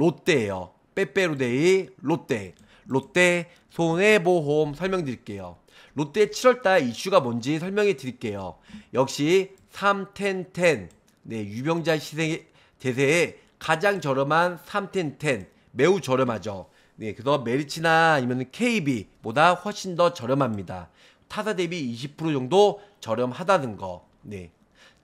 롯데예요. 빼빼로데이 롯데. 롯데 손해보험 설명드릴게요. 롯데 7월달 이슈가 뭔지 설명해 드릴게요. 역시 3텐텐 네, 유병자 시세 대세에 가장 저렴한 3텐텐 매우 저렴하죠. 네, 그래서 메리치나 아니면 KB보다 훨씬 더 저렴합니다. 타사 대비 20% 정도 저렴하다는 거. 네.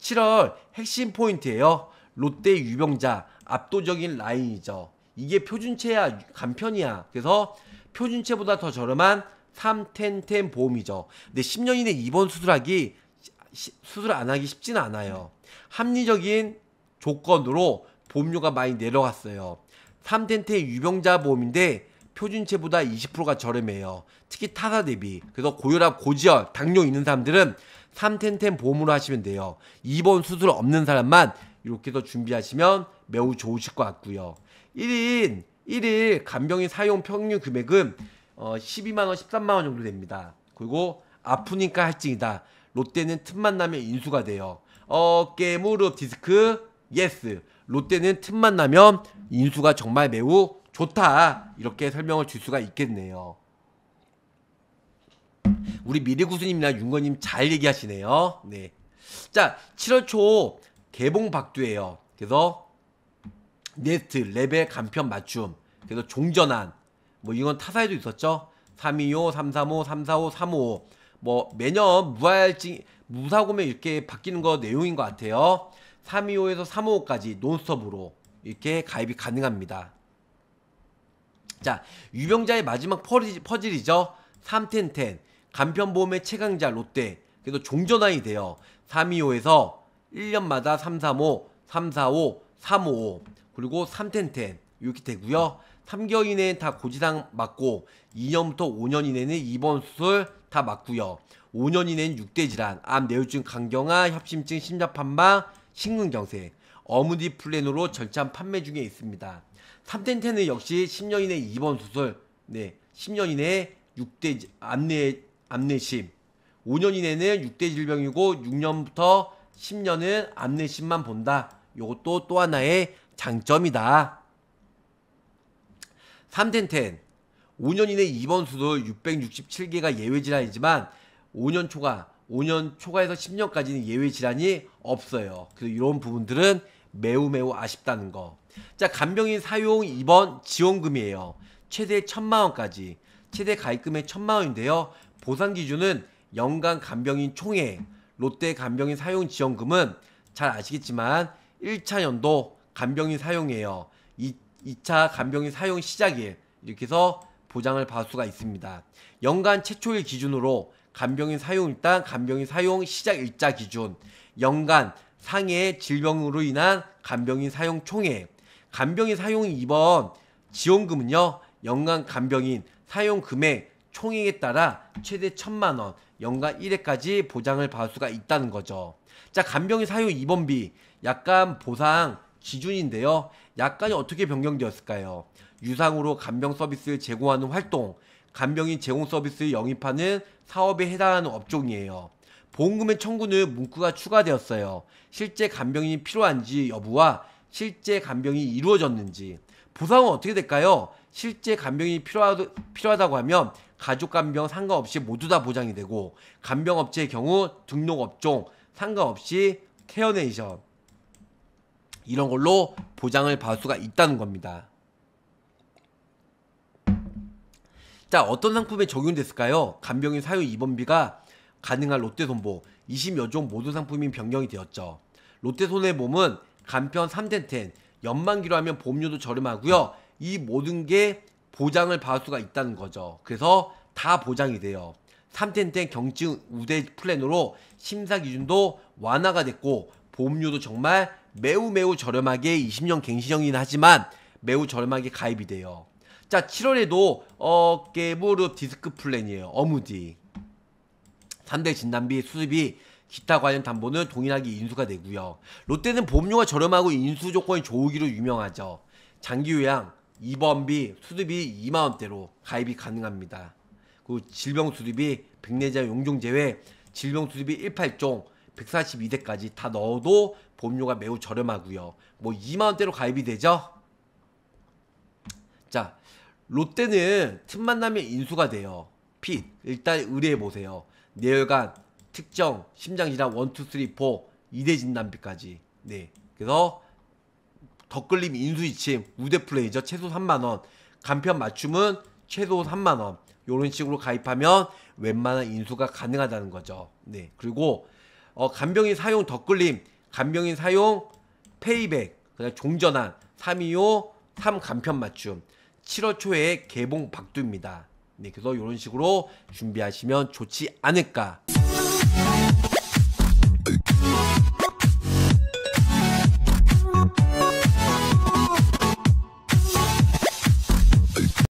7월 핵심 포인트예요. 롯데 유병자 압도적인 라인이죠. 이게 표준체야 간편이야. 그래서 표준체보다 더 저렴한 3텐텐 보험이죠. 근데 10년 이내 입원 수술하기 수술 안 하기 쉽진 않아요. 합리적인 조건으로 보험료가 많이 내려갔어요. 3텐텐 유병자 보험인데 표준체보다 20%가 저렴해요. 특히 타사 대비. 그래서 고혈압, 고지혈, 당뇨 있는 사람들은 3텐텐 보험으로 하시면 돼요. 입원 수술 없는 사람만 이렇게 해서 준비하시면 매우 좋으실 것 같고요. 1인 1일 간병인 사용 평균 금액은 어, 12만 원, 13만 원 정도 됩니다. 그리고 아프니까 할증이다. 롯데는 틈만 나면 인수가 돼요. 어깨, 무릎, 디스크, 예스. 롯데는 틈만 나면 인수가 정말 매우 좋다. 이렇게 설명을 줄 수가 있겠네요. 우리 미리구수님이나 윤건님 잘 얘기하시네요. 네. 자, 7월 초 개봉 박두예요. 그래서 네트, 레벨 간편 맞춤, 그래서 종전안, 뭐 이건 타사에도 있었죠. 325, 335, 345, 355. 뭐 매년 무할증 무사고면 이렇게 바뀌는 거 내용인 것 같아요. 325에서 355까지 논스톱으로 이렇게 가입이 가능합니다. 자, 유병자의 마지막 퍼즐, 이죠 3 1 0 간편보험의 최강자 롯데. 그래서 종전환이 돼요. 325에서 1년마다 335, 345, 355. 그리고 3텐텐 이렇게 되고요. 3개월 이내엔 다 고지상 맞고 2년부터 5년 이내는 입원 수술 다 맞고요. 5년 이내는 6대 질환, 암, 뇌우증, 간경화, 협심증, 심장판망, 심근경색, 어무디 플랜으로 절찬 판매 중에 있습니다. 3텐텐은 역시 10년 이내 입원 수술, 네, 10년 이내 6대 암내 암내심, 5년 이내는 6대 질병이고 6년부터 10년은 암내심만 본다. 요것도 또 하나의 장점이다. 3텐텐 5년 이내 입원 수도 667개가 예외 질환이지만 5년 초과 5년 초과에서 10년까지는 예외 질환이 없어요. 그래서 이런 부분들은 매우 매우 아쉽다는 거. 자, 간병인 사용 입원 지원금이에요. 최대 1천만 원까지. 최대 가입금의 1천만 원인데요. 보상 기준은 연간 간병인 총액, 롯데 간병인 사용 지원금은 잘 아시겠지만 1차 연도 간병인 사용해요 2, 2차 간병인 사용 시작일 이렇게 해서 보장을 받을 수가 있습니다. 연간 최초일 기준으로 간병인 사용 일단 간병인 사용 시작 일자 기준 연간 상해 질병으로 인한 간병인 사용 총액 간병인 사용 2번 지원금은요 연간 간병인 사용 금액 총액에 따라 최대 1 천만 원 연간 1회까지 보장을 받을 수가 있다는 거죠. 자 간병인 사용 2번비 약간 보상 기준인데요. 약간이 어떻게 변경되었을까요? 유상으로 간병 서비스를 제공하는 활동, 간병인 제공 서비스를 영입하는 사업에 해당하는 업종이에요. 보험금의 청구는 문구가 추가되었어요. 실제 간병인이 필요한지 여부와 실제 간병이 이루어졌는지. 보상은 어떻게 될까요? 실제 간병이 필요하다, 고 하면 가족 간병 상관없이 모두 다 보장이 되고 간병업체의 경우 등록 업종 상관없이 케어네이션 이런 걸로 보장을 받을 수가 있다는 겁니다. 자, 어떤 상품에 적용됐을까요? 간병인 사유 입원비가 가능한 롯데손보 20여 종 모든 상품이 변경이 되었죠. 롯데손해보험은 간편 3대10 연만기로 하면 보험료도 저렴하고요. 이 모든 게 보장을 받을 수가 있다는 거죠. 그래서 다 보장이 돼요. 3텐텐 경증 우대 플랜으로 심사 기준도 완화가 됐고 보험료도 정말 매우 매우 저렴하게 20년 갱신형이긴 하지만 매우 저렴하게 가입이 돼요. 자, 7월에도 어, 깨무릎 디스크 플랜이에요. 어무디. 3대 진단비, 수습이, 기타 관련 담보는 동일하게 인수가 되고요. 롯데는 보험료가 저렴하고 인수 조건이 좋으기로 유명하죠. 장기 요양, 입원비, 수습이 2만원대로 가입이 가능합니다. 그 질병 수습이 백내자 용종 제외, 질병 수습이 18종, 142대까지 다 넣어도 보험료가 매우 저렴하고요. 뭐 2만원대로 가입이 되죠? 자, 롯데는 틈만 나면 인수가 돼요. 핏, 일단 의뢰해보세요. 내혈관 특정, 심장질환 1, 2, 3, 4, 2대 진단비까지. 네. 그래서 덧글림 인수이침, 우대플레이저 최소 3만원, 간편 맞춤은 최소 3만원. 이런 식으로 가입하면 웬만한 인수가 가능하다는 거죠. 네. 그리고 어, 간병인 사용 덧글림, 간병인 사용 페이백, 그냥 종전환, 325, 3 간편 맞춤, 7월 초에 개봉 박두입니다. 네, 그래서 이런 식으로 준비하시면 좋지 않을까.